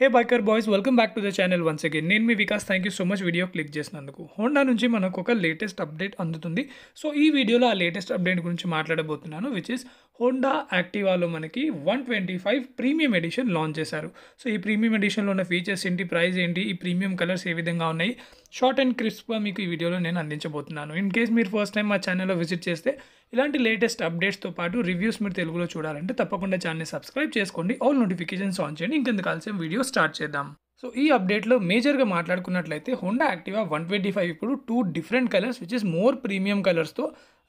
hey biker boys welcome back to the channel once again నేను మీ Vikas thank you so much video click చేసినందుకు Honda నుంచి మనకు ఒక లేటెస్ట్ అప్డేట్ అందుతుంది సో ఈ వీడియోలో ఆ లేటెస్ట్ అప్డేట్ గురించి మాట్లాడబోతున్నాను విచ్ ఇస్ హోండా యాక్టివాలో మనకి one twenty five premium edition launch చేశారు సో ఈ ప్రీమియం ఎడిషన్లో ఉన్న ఫీచర్స్ ఏంటి ప్రైస్ ఏంటి ఈ ప్రీమియం కలర్స్ ఏ విధంగా ఉన్నాయి షార్ట్ అండ్ క్రిస్ప్గా మీకు ఈ వీడియోలో నేను అందించబోతున్నాను ఇన్ కేస్ మీరు ఫస్ట్ టైం మా ఛానల్లో విజిట్ చేస్తే ఇలాంటి లేటెస్ట్ అప్డేట్స్తో పాటు రివ్యూస్ మీరు తెలుగులో చూడాలంటే తప్పకుండా ఛానల్ని సబ్స్క్రైబ్ చేసుకోండి ఆల్ నోటిఫికేషన్స్ ఆన్ చేయండి ఇంకెందుకు కాల్సిన వీడియో స్టార్ట్ చేద్దాం సో ఈ అప్డేట్లో మేజర్గా మాట్లాడుకున్నట్లయితే Honda Activa one twenty five ఇప్పుడు two different colours which is more premium కలర్స్తో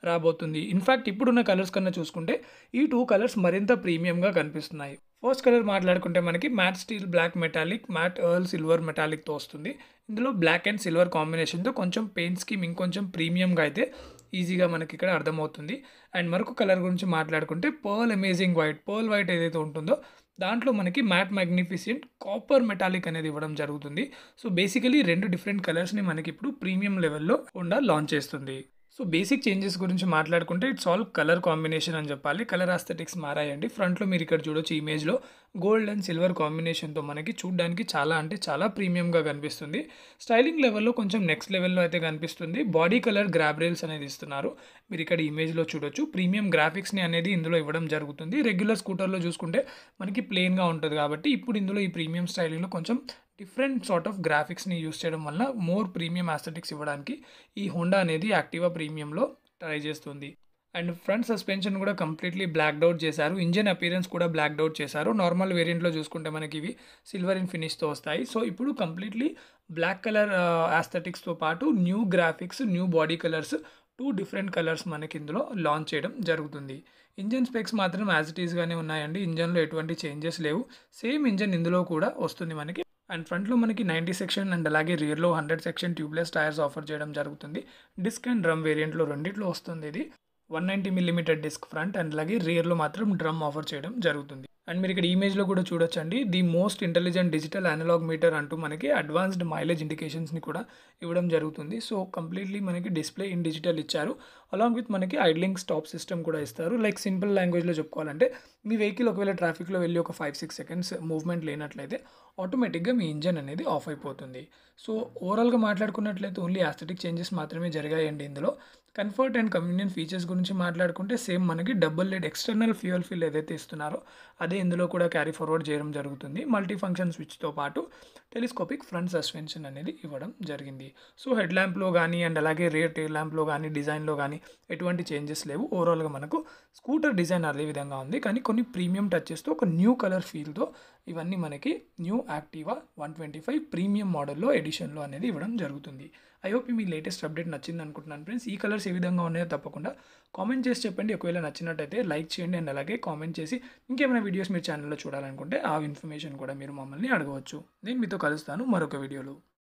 రాబోతుంది ఇన్ఫ్యాక్ట్ ఇప్పుడున్న కలర్స్ కన్నా చూసుకుంటే ఈ టూ కలర్స్ మరింత ప్రీమియంగా కనిపిస్తున్నాయి ఫస్ట్ కలర్ మాట్లాడుకుంటే మనకి matte steel black metallic matte pearl silver మెటాలిక్తో వస్తుంది ఇందులో బ్లాక్ అండ్ సిల్వర్ కాంబినేషన్తో కొంచెం పెయింట్ స్కీమ్ ఇంకొంచెం ప్రీమియంగా అయితే ఈజీగా మనకి ఇక్కడ అర్థమవుతుంది అండ్ మరొక కలర్ గురించి మాట్లాడుకుంటే pearl amazing white pearl white ఏదైతే ఉంటుందో దాంట్లో మనకి మ్యాట్ మ్యాగ్నిఫిసియంట్ కాపర్ మెటాలిక్ అనేది ఇవ్వడం జరుగుతుంది సో బేసికలీ రెండు డిఫరెంట్ కలర్స్ని మనకి ఇప్పుడు ప్రీమియం లెవెల్లో ఉండా లాంచ్ చేస్తుంది సో బేసిక్ చేంజెస్ గురించి మాట్లాడుకుంటే ఇట్స్ ఆల్ కలర్ కాంబినేషన్ అని చెప్పాలి కలర్ ఆస్థెటిక్స్ మారాయండి ఫ్రంట్లో మీరు ఇక్కడ చూడొచ్చు ఇమేజ్లో గోల్డ్ అండ్ సిల్వర్ కాంబినేషన్తో మనకి చూడడానికి చాలా అంటే చాలా ప్రీమియంగా కనిపిస్తుంది స్టైలింగ్ లెవెల్లో కొంచెం నెక్స్ట్ లెవెల్లో అయితే కనిపిస్తుంది బాడీ కలర్ గ్రాబ్రేల్స్ అనేది ఇస్తున్నారు మీరు ఇక్కడ ఇమేజ్లో చూడొచ్చు ప్రీమియం గ్రాఫిక్స్ని అనేది ఇందులో ఇవ్వడం జరుగుతుంది రెగ్యులర్ స్కూటర్లో చూసుకుంటే మనకి ప్లెయిన్గా ఉంటుంది కాబట్టి ఇప్పుడు ఇందులో ఈ ప్రీమియం స్టైలింగ్లో కొంచెం డిఫరెంట్ సార్ట్ ఆఫ్ గ్రాఫిక్స్ని యూస్ చేయడం వల్ల మోర్ ప్రీమియం ఆస్థెటిక్స్ ఇవ్వడానికి ఈ హోండా అనేది యాక్టివా ప్రీమియంలో ట్రై చేస్తుంది అండ్ ఫ్రంట్ సస్పెన్షన్ కూడా కంప్లీట్లీ బ్లాక్ డౌట్ చేశారు ఇంజన్ అపీరెన్స్ కూడా బ్లాక్ డౌట్ చేశారు నార్మల్ వేరియంట్లో చూసుకుంటే మనకి ఇవి సిల్వర్ ఇన్ ఫినిష్తో వస్తాయి సో ఇప్పుడు కంప్లీట్లీ బ్లాక్ కలర్ ఆస్థెటిక్స్తో పాటు new graphics new body colours two different colours మనకి ఇందులో లాంచ్ చేయడం జరుగుతుంది ఇంజన్ స్పెక్స్ మాత్రం యాజ్ ఇట్ ఈస్గానే ఉన్నాయండి ఇంజన్లో ఎటువంటి చేంజెస్ లేవు సేమ్ ఇంజన్ ఇందులో కూడా వస్తుంది మనకి అండ్ ఫ్రంట్లో మనకి నైంటీ సెక్షన్ అండ్ అలాగే రియర్లో hundred section tubeless tyres offer చేయడం జరుగుతుంది డిస్క్ అండ్ డ్రమ్ వేరియంట్లో రెండిట్లో వస్తుంది ఇది one ninety millimetre disc front and అలాగే రియర్లో మాత్రం డ్రమ్ ఆఫర్ చేయడం జరుగుతుంది అండ్ మీరు ఇక్కడ ఇమేజ్లో కూడా చూడొచ్చండి the most intelligent digital analogue meter అంటూ మనకి అడ్వాన్స్డ్ మైలేజ్ ఇండికేషన్స్ని కూడా ఇవ్వడం జరుగుతుంది సో కంప్లీట్లీ మనకి డిస్ప్లే ఇన్ డిజిటల్ ఇచ్చారు అలాంగ్ విత్ మనకి ఐడ్లింగ్ స్టాప్ సిస్టమ్ కూడా ఇస్తారు లైక్ సింపుల్ లాంగ్వేజ్లో చెప్పుకోవాలంటే మీ వెహికల్ ఒకవేళ ట్రాఫిక్లో వెళ్ళి ఒక ఫైవ్ సిక్స్ సెకండ్స్ మూవ్మెంట్ లేనట్లయితే ఆటోమేటిక్గా మీ ఇంజన్ అనేది ఆఫ్ అయిపోతుంది సో ఓవరాల్గా మాట్లాడుకున్నట్లయితే ఓన్లీ ఆస్థెటిక్ చేంజెస్ మాత్రమే జరిగాయండి ఇందులో కంఫర్ట్ అండ్ కన్వీనియన్ ఫీచర్స్ గురించి మాట్లాడుకుంటే సేమ్ మనకి double LED external fuel fill ఏదైతే ఇస్తున్నారో అదే ఇందులో కూడా క్యారీ ఫార్వర్డ్ చేయడం జరుగుతుంది మల్టీ ఫంక్షన్ స్విచ్తో పాటు టెలిస్కోపిక్ ఫ్రంట్ సస్పెన్షన్ అనేది ఇవ్వడం జరిగింది సో హెడ్ ల్యాంప్లో కానీ అండ్ అలాగే రేర్ టెయిల్ ల్యాంప్లో కానీ డిజైన్లో కానీ కానీ ఎటువంటి చేంజెస్ లేవు ఓవరాల్గా మనకు స్కూటర్ డిజైన్ అదే విధంగా ఉంది కానీ కొన్ని ప్రీమియం టచెస్తో ఒక న్యూ కలర్ ఫీల్తో ఇవన్నీ మనకి new Activa one twenty five premium మోడల్లో ఎడిషన్లో అనేది ఇవ్వడం జరుగుతుంది ఐ హోప్ మీ లేటెస్ట్ అప్డేట్ నచ్చింది అనుకుంటున్నాను ఫ్రెండ్స్ ఈ కలర్స్ ఏ విధంగా ఉన్నాయో తప్పకుండా కామెంట్ చేసి చెప్పండి ఒకవేళ నచ్చినట్టయితే లైక్ చేయండి అండ్ అలాగే కామెంట్ చేసి ఇంకేమైనా వీడియోస్ మీరు ఛానల్లో చూడాలనుకుంటే ఆ ఇన్ఫర్మేషన్ కూడా మీరు మమ్మల్ని అడగవచ్చు నేను మీతో కలుస్తాను మరొక వీడియోలో